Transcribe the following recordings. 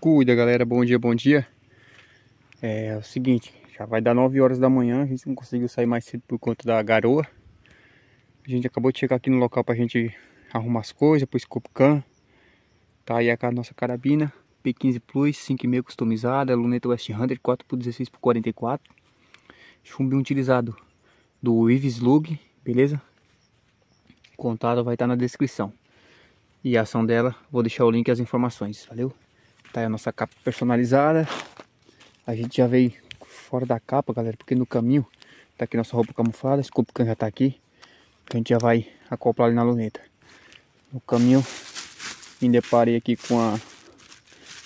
cuida, galera. Bom dia, bom dia. É, é o seguinte, já vai dar 9 horas da manhã. A gente não conseguiu sair mais cedo por conta da garoa. A gente acabou de chegar aqui no local pra gente arrumar as coisas, pro can. Tá aí a nossa carabina. P15 Plus, 5,5 customizada, luneta West Hunter 4x16 por 44 Chumbi utilizado do Ives Lug, beleza? Contato vai estar tá na descrição. E a ação dela, vou deixar o link e as informações, valeu? Tá aí a nossa capa personalizada. A gente já veio fora da capa, galera, porque no caminho tá aqui nossa roupa camuflada. Esse cupcã já tá aqui. Então a gente já vai acoplar ali na luneta. No caminho me deparei aqui com a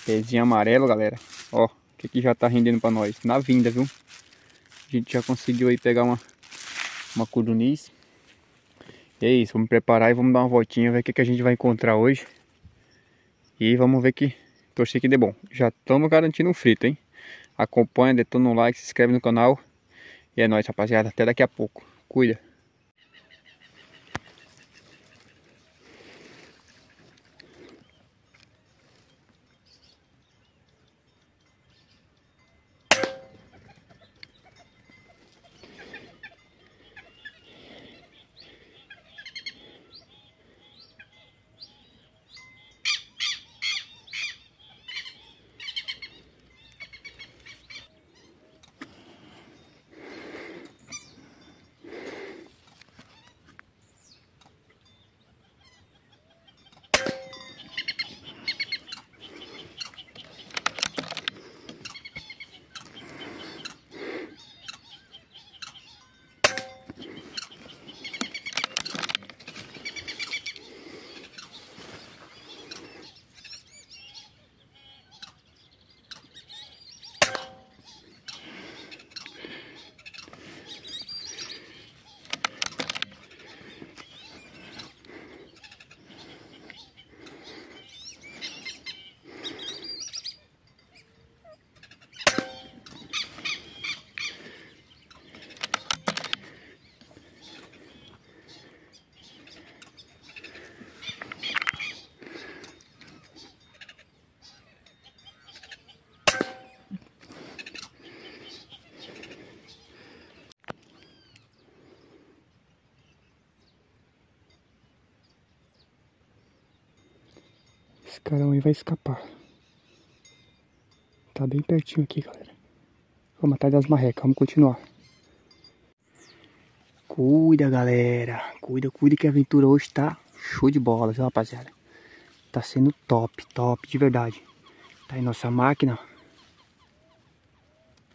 pezinha amarela, galera. Ó, que aqui já tá rendendo pra nós. Na vinda, viu? A gente já conseguiu aí pegar uma, uma codorniz. E é isso, vamos preparar e vamos dar uma voltinha, ver o que, que a gente vai encontrar hoje. E vamos ver que torcer que dê bom. Já estamos garantindo um frito, hein? Acompanha, detona um like, se inscreve no canal. E é nóis, rapaziada. Até daqui a pouco. Cuida. Esse carão aí vai escapar. Tá bem pertinho aqui, galera. Vamos atrás das marrecas, vamos continuar. Cuida, galera. Cuida, cuida que a aventura hoje tá show de bola, viu, rapaziada? Tá sendo top, top, de verdade. Tá aí nossa máquina.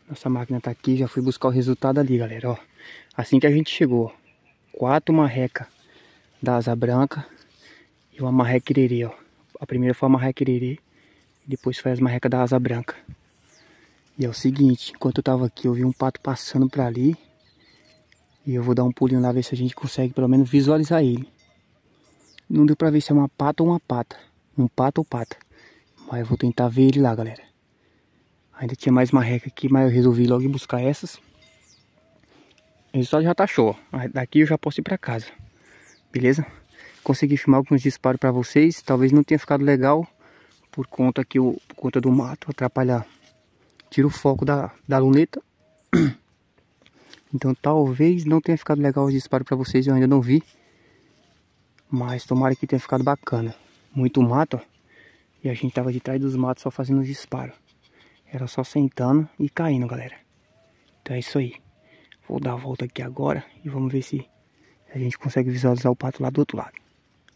Nossa máquina tá aqui, já fui buscar o resultado ali, galera, ó. Assim que a gente chegou, Quatro marrecas da asa branca e uma marreca irerê, ó a primeira foi a marreca irerê, depois foi as marrecas da asa branca. E é o seguinte, enquanto eu tava aqui, eu vi um pato passando para ali. E eu vou dar um pulinho lá, ver se a gente consegue pelo menos visualizar ele. Não deu pra ver se é uma pata ou uma pata. Um pato ou pata. Mas eu vou tentar ver ele lá, galera. Ainda tinha mais marreca aqui, mas eu resolvi logo buscar essas. O resultado já tá show. Daqui eu já posso ir pra casa. Beleza? consegui filmar alguns disparos para vocês. Talvez não tenha ficado legal por conta que o por conta do mato atrapalhar. Tira o foco da, da luneta. Então talvez não tenha ficado legal os disparos para vocês, eu ainda não vi. Mas tomara que tenha ficado bacana. Muito mato, ó. E a gente tava de trás dos matos só fazendo os disparos. Era só sentando e caindo, galera. Então é isso aí. Vou dar a volta aqui agora e vamos ver se a gente consegue visualizar o pato lá do outro lado.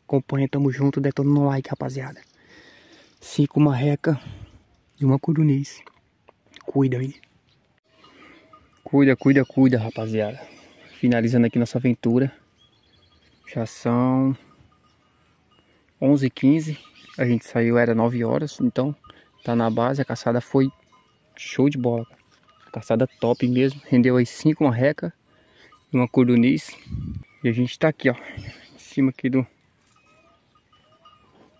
Acompanha, tamo junto, detona no like, rapaziada. Cinco marreca e uma curuniz. Cuida aí. Cuida, cuida, cuida, rapaziada. Finalizando aqui nossa aventura. Já são 11h15. A gente saiu, era 9 horas, então tá na base. A caçada foi show de bola. Caçada top mesmo. Rendeu aí cinco marreca e uma cordonis. E a gente tá aqui, ó. Em cima aqui do,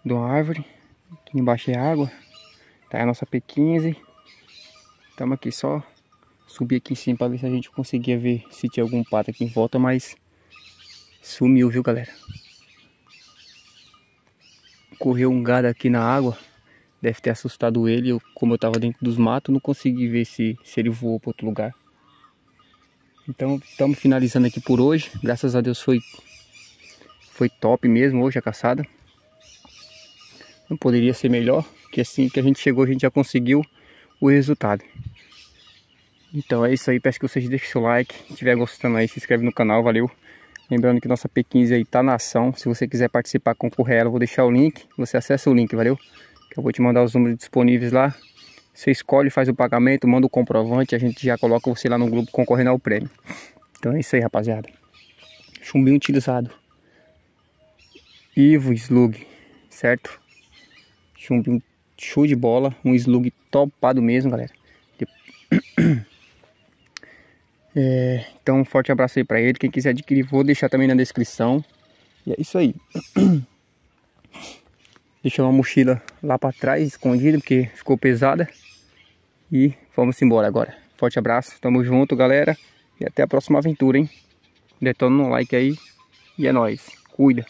de uma árvore. Aqui embaixo é água. Tá é a nossa P15. Estamos aqui só subir aqui em cima para ver se a gente conseguia ver se tinha algum pato aqui em volta, mas sumiu, viu, galera? Correu um gado aqui na água. Deve ter assustado ele. Eu, como eu estava dentro dos matos, não consegui ver se, se ele voou para outro lugar. Então, estamos finalizando aqui por hoje. Graças a Deus foi foi top mesmo hoje a caçada. Não poderia ser melhor, que assim que a gente chegou, a gente já conseguiu o resultado. Então é isso aí, peço que vocês deixem seu like, se estiver gostando aí, se inscreve no canal, valeu. Lembrando que nossa P15 aí tá na ação, se você quiser participar, concorrer ela, vou deixar o link, você acessa o link, valeu? Que eu vou te mandar os números disponíveis lá, você escolhe, faz o pagamento, manda o comprovante, a gente já coloca você lá no grupo concorrendo ao prêmio. Então é isso aí, rapaziada. Chumbinho utilizado. Ivo Slug, certo? um show de bola. Um slug topado mesmo, galera. É, então, um forte abraço aí pra ele. Quem quiser adquirir, vou deixar também na descrição. E é isso aí. Deixei uma mochila lá pra trás, escondida, porque ficou pesada. E vamos embora agora. Forte abraço, tamo junto, galera. E até a próxima aventura, hein? Detona no like aí. E é nóis. Cuida.